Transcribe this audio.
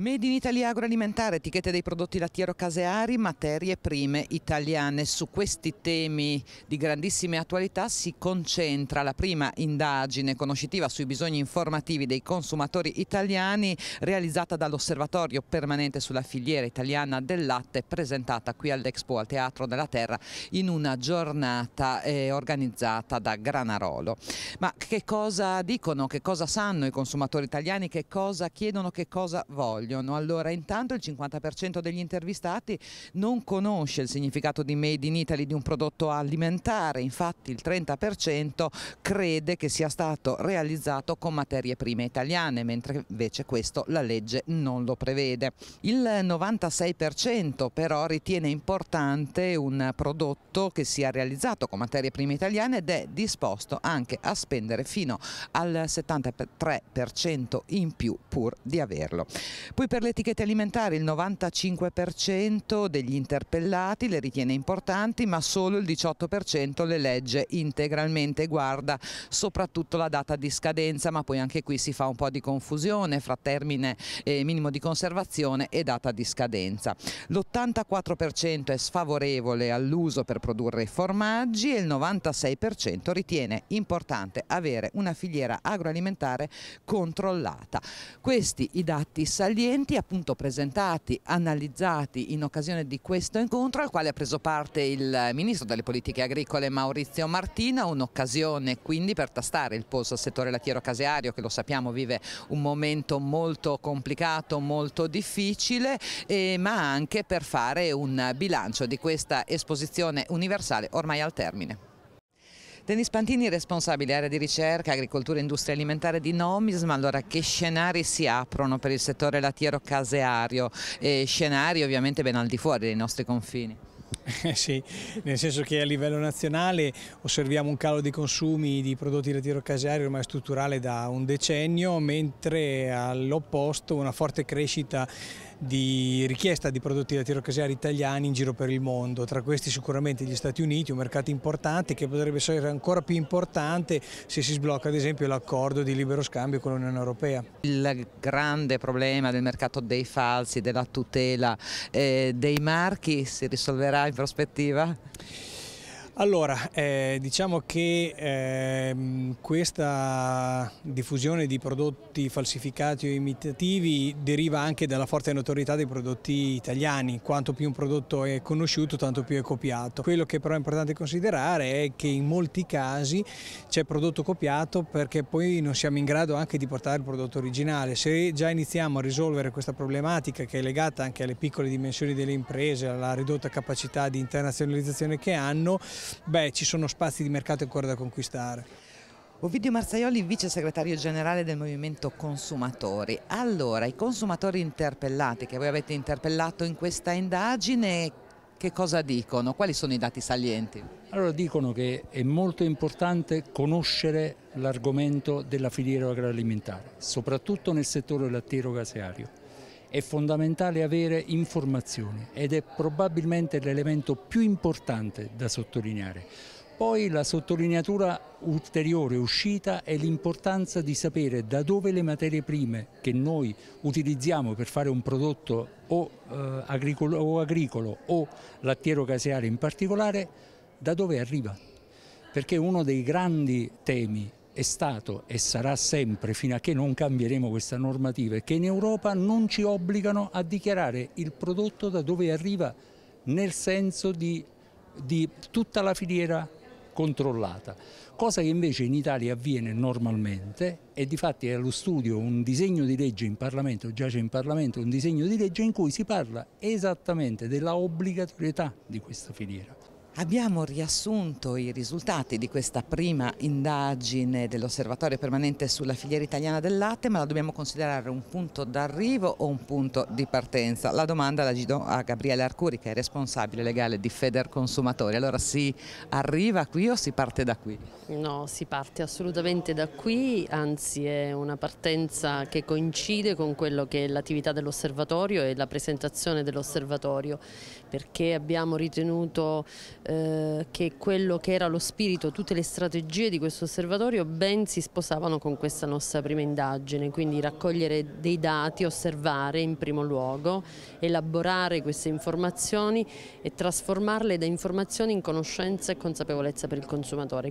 Made in Italy agroalimentare, etichette dei prodotti lattiero-caseari, materie prime italiane. Su questi temi di grandissima attualità si concentra la prima indagine conoscitiva sui bisogni informativi dei consumatori italiani realizzata dall'Osservatorio permanente sulla filiera italiana del latte presentata qui all'Expo al Teatro della Terra in una giornata eh, organizzata da Granarolo. Ma che cosa dicono, che cosa sanno i consumatori italiani, che cosa chiedono, che cosa vogliono? vogliono. Allora, intanto il 50% degli intervistati non conosce il significato di Made in Italy di un prodotto alimentare, infatti il 30% crede che sia stato realizzato con materie prime italiane, mentre invece questo la legge non lo prevede. Il 96% però ritiene importante un prodotto che sia realizzato con materie prime italiane ed è disposto anche a spendere fino al 73% in più pur di averlo. Poi per le etichette alimentari il 95% degli interpellati le ritiene importanti ma solo il 18% le legge integralmente, guarda soprattutto la data di scadenza ma poi anche qui si fa un po' di confusione fra termine eh, minimo di conservazione e data di scadenza. L'84% è sfavorevole all'uso per produrre i formaggi e il 96% ritiene importante avere una filiera agroalimentare controllata. Questi i dati salienti ingredienti appunto presentati, analizzati in occasione di questo incontro al quale ha preso parte il Ministro delle Politiche Agricole Maurizio Martina, un'occasione quindi per tastare il polso al settore lattiero caseario che lo sappiamo vive un momento molto complicato, molto difficile, eh, ma anche per fare un bilancio di questa esposizione universale ormai al termine. Denis Pantini, responsabile area di ricerca, agricoltura e industria alimentare di Nomisma, allora che scenari si aprono per il settore lattiero caseario? Eh, scenari ovviamente ben al di fuori dei nostri confini. sì, nel senso che a livello nazionale osserviamo un calo di consumi di prodotti da tiro caseario ormai strutturale da un decennio, mentre all'opposto una forte crescita di richiesta di prodotti da tiro caseari italiani in giro per il mondo, tra questi sicuramente gli Stati Uniti, un mercato importante che potrebbe essere ancora più importante se si sblocca ad esempio l'accordo di libero scambio con l'Unione Europea. Il grande problema del mercato dei falsi, della tutela eh, dei marchi si risolverà sarà in prospettiva? Allora, eh, diciamo che eh, questa diffusione di prodotti falsificati o imitativi deriva anche dalla forte notorietà dei prodotti italiani, quanto più un prodotto è conosciuto tanto più è copiato. Quello che però è importante considerare è che in molti casi c'è prodotto copiato perché poi non siamo in grado anche di portare il prodotto originale. Se già iniziamo a risolvere questa problematica che è legata anche alle piccole dimensioni delle imprese, alla ridotta capacità di internazionalizzazione che hanno, beh, ci sono spazi di mercato ancora da conquistare. Ovidio Marzaioli, vice segretario generale del Movimento Consumatori. Allora, i consumatori interpellati che voi avete interpellato in questa indagine, che cosa dicono? Quali sono i dati salienti? Allora dicono che è molto importante conoscere l'argomento della filiera agroalimentare, soprattutto nel settore lattiero-caseario è fondamentale avere informazioni ed è probabilmente l'elemento più importante da sottolineare. Poi la sottolineatura ulteriore uscita è l'importanza di sapere da dove le materie prime che noi utilizziamo per fare un prodotto o, eh, agricolo, o agricolo o lattiero caseare in particolare, da dove arriva. Perché uno dei grandi temi è stato e sarà sempre fino a che non cambieremo questa normativa che in Europa non ci obbligano a dichiarare il prodotto da dove arriva nel senso di, di tutta la filiera controllata, cosa che invece in Italia avviene normalmente e di fatti è allo studio un disegno di legge in Parlamento, giace in Parlamento un disegno di legge in cui si parla esattamente della obbligatorietà di questa filiera. Abbiamo riassunto i risultati di questa prima indagine dell'Osservatorio permanente sulla filiera italiana del latte, ma la dobbiamo considerare un punto d'arrivo o un punto di partenza? La domanda la gido a Gabriele Arcuri, che è responsabile legale di Feder Consumatori. Allora si arriva qui o si parte da qui? No, si parte assolutamente da qui, anzi è una partenza che coincide con quello che è l'attività dell'Osservatorio e la presentazione dell'Osservatorio, perché abbiamo ritenuto eh, che quello che era lo spirito, tutte le strategie di questo osservatorio ben si sposavano con questa nostra prima indagine, quindi raccogliere dei dati, osservare in primo luogo, elaborare queste informazioni e trasformarle da informazioni in conoscenza e consapevolezza per il consumatore.